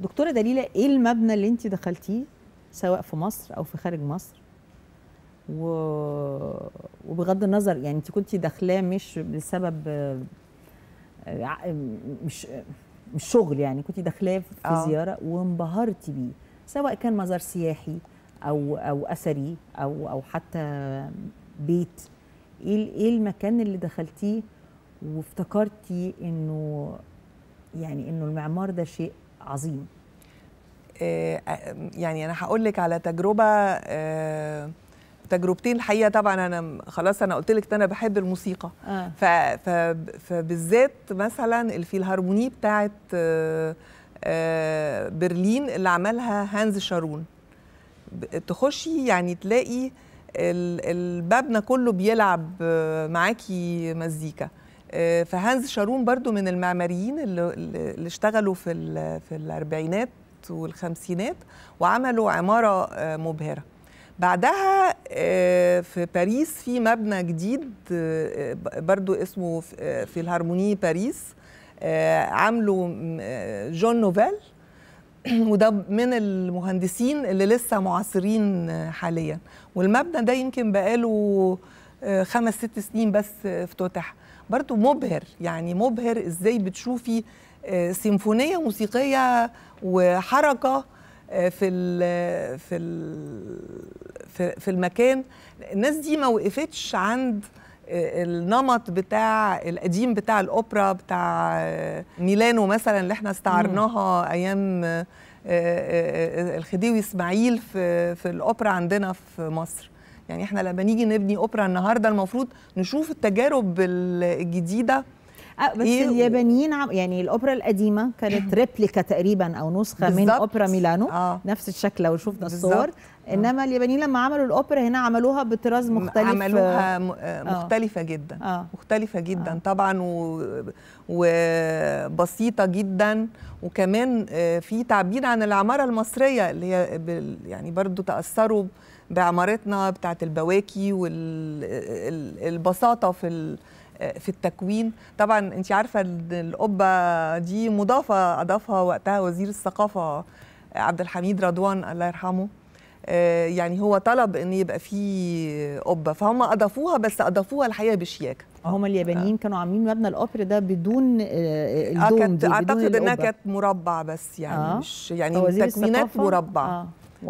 دكتوره دليله ايه المبنى اللي انت دخلتيه سواء في مصر او في خارج مصر و... وبغض النظر يعني انت كنت داخلاه مش لسبب آه، مش مش شغل يعني كنت داخلاه في أوه. زياره وانبهرتي بيه سواء كان مزار سياحي او او اثري او او حتى بيت ايه ايه المكان اللي دخلتيه وافتكرتي انه يعني انه المعمار ده شيء عظيم آه، آه، يعني انا هقول لك على تجربه آه، تجربتين الحقيقه طبعا انا خلاص انا قلت لك انا بحب الموسيقى آه. فبالذات مثلا الفيلهارموني بتاعه برلين اللي عملها هانز شارون تخشي يعني تلاقي المبنى كله بيلعب معاكي مزيكا آه، فهانز شارون برضو من المعماريين اللي, اللي اشتغلوا في في الاربعينات والخمسينات وعملوا عماره آه، مبهره بعدها آه، في باريس في مبنى جديد برضو اسمه في الهارموني باريس عامله جون نوفيل وده من المهندسين اللي لسه معاصرين حاليا والمبنى ده يمكن بقاله خمس ست سنين بس افتتح برضو مبهر يعني مبهر ازاي بتشوفي آه، سيمفونيه موسيقيه وحركه آه، في ال في ال في المكان الناس دي ما وقفتش عند آه، النمط بتاع القديم بتاع الاوبرا بتاع ميلانو مثلا اللي احنا استعرناها ايام الخديوي اسماعيل في في الاوبرا عندنا في مصر يعني احنا لما نيجي نبني اوبرا النهارده المفروض نشوف التجارب الجديده أه بس إيه اليابانيين عم يعني الاوبرا القديمه كانت ريبليكا تقريبا او نسخه من اوبرا ميلانو آه. نفس الشكل لو شفنا الصور آه. انما اليابانيين لما عملوا الاوبرا هنا عملوها بطراز مختلف عملوها آه، آه. مختلفه أوه. جدا آه. مختلفه جدا أوه. طبعا وبسيطه جدا وكمان في تعبير عن العماره المصريه اللي هي بال... يعني برضو تاثروا بعمارتنا بتاعه البواكي والبساطه وال... في ال... في التكوين طبعا انت عارفه القبه دي مضافه اضافها وقتها وزير الثقافه عبد الحميد رضوان الله يرحمه آه، يعني هو طلب ان يبقى في قبه فهم اضافوها بس اضافوها الحقيقه بشياكه هم اليابانيين آه. كانوا عاملين مبنى الاوبرا ده بدون آه، آه، الدوم آه كانت دي اعتقد انها كانت مربع بس يعني آه. مش يعني تكوينات مربع آه.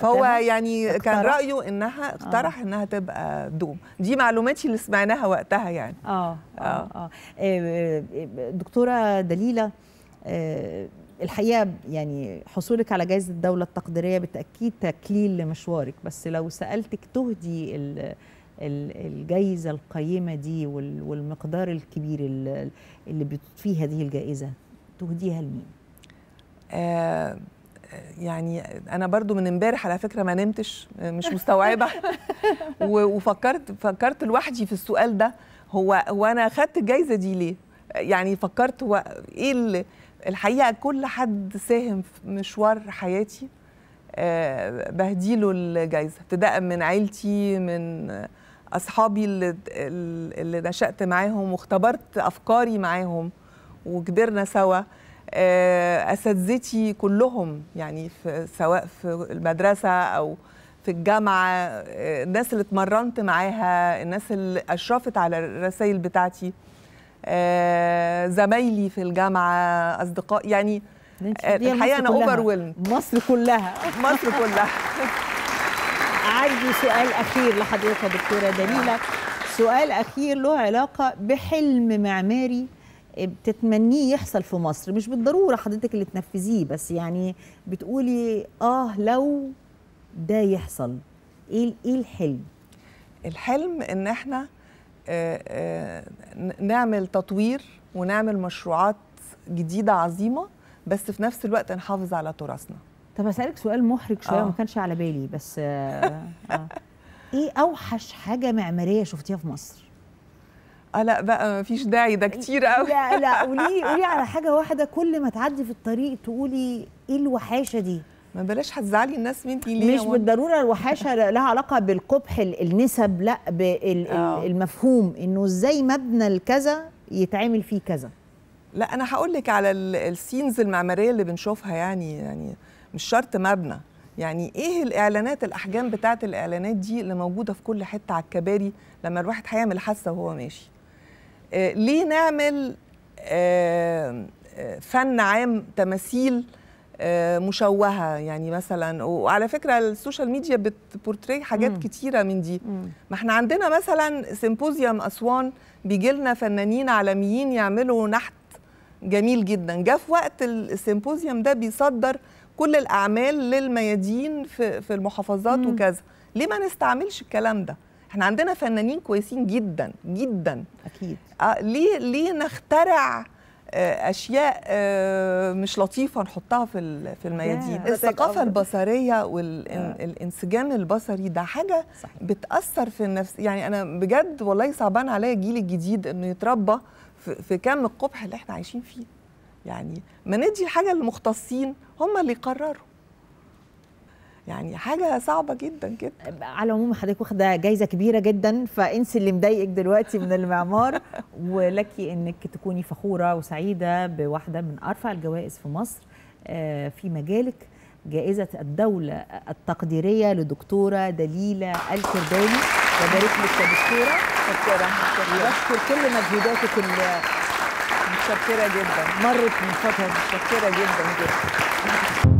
فهو يعني اقترح. كان رايه انها اقترح آه. انها تبقى دوم دي معلوماتي اللي سمعناها وقتها يعني اه اه, آه. آه. دكتوره دليله الحقيقه يعني حصولك على جائزه الدوله التقديريه بالتاكيد تكليل لمشوارك بس لو سالتك تهدي الجائزه القيمه دي والمقدار الكبير اللي بتفيه هذه الجائزه تهديها لمين؟ آه يعني انا برضو من امبارح على فكره ما نمتش آه، مش مستوعبه وفكرت فكرت لوحدي في السؤال ده هو هو انا اخذت الجايزه دي ليه يعني فكرت هو ايه اللي الحقيقه كل حد ساهم في مشوار حياتي آه، بهديله الجايزه ابتداء من عيلتي من اصحابي اللي اللي نشات معاهم واختبرت افكاري معاهم وكبرنا سوا آه، اساتذتي كلهم يعني في سواء في المدرسه او في الجامعه آه، الناس اللي اتمرنت معاها الناس اللي اشرفت على الرسائل بتاعتي آه، زمايلي في الجامعه اصدقاء يعني آه، الحقيقه انا اوفر مصر كلها مصر كلها عندي سؤال اخير لحضرتك يا دكتوره دليله سؤال اخير له علاقه بحلم معماري آه، بتتمنيه يحصل في مصر مش بالضروره حضرتك اللي تنفذيه بس يعني بتقولي اه لو ده يحصل ايه ايه الحلم الحلم ان احنا آه، آه، نعمل تطوير ونعمل مشروعات جديده عظيمه بس في نفس الوقت نحافظ على تراثنا طب اسالك سؤال محرج شويه آه. ما كانش على بالي بس آه آه. ايه اوحش حاجه معماريه شفتيها في مصر آه لا بقى ما فيش داعي ده كتير قوي لا لا قولي قولي على حاجه واحده كل ما تعدي في الطريق تقولي ايه الوحاشه دي ما بلاش هتزعلي الناس منتي ليه مش بالضروره الوحاشه لها علاقه بالقبح النسب لا بالمفهوم آه. انه ازاي مبنى الكذا يتعمل فيه كذا لا انا هقول لك على السينز المعماريه اللي بنشوفها يعني يعني مش شرط مبنى يعني ايه الاعلانات الاحجام بتاعه الاعلانات دي اللي موجوده في كل حته على الكباري لما الواحد هيعمل حاسه وهو ماشي آه ليه نعمل آه, آه، فن عام تماثيل آه، مشوهه يعني مثلا وعلى فكره السوشيال ميديا بتبورتري حاجات مم. كتيره من دي مم. ما احنا عندنا مثلا سيمبوزيوم اسوان بيجي لنا فنانين عالميين يعملوا نحت جميل جدا جاء في وقت السيمبوزيوم ده بيصدر كل الاعمال للميادين في في المحافظات مم. وكذا ليه ما نستعملش الكلام ده احنا عندنا فنانين كويسين جدا جدا اكيد آه ليه ليه نخترع آه، اشياء آه، مش لطيفه نحطها في في الميادين الثقافه البصريه والانسجام البصري ده حاجه بتاثر في النفس يعني انا بجد والله صعبان عليا الجيل الجديد انه يتربى في كم القبح اللي احنا عايشين فيه يعني ما ندي الحاجه للمختصين هم اللي يقرروا يعني حاجه صعبه جدا جدا على العموم حضرتك واخده جايزه كبيره جدا فانسي اللي مضايقك دلوقتي من المعمار ولك انك تكوني فخوره وسعيده بواحده من ارفع الجوائز في مصر آه، في مجالك جائزه الدوله التقديريه لدكتوره دليله الكرداني وبارك لك يا دكتوره شكرا وبشكر كل مجهوداتك المتشكرة متشكره جدا مرت من فتره متشكره جدا جدا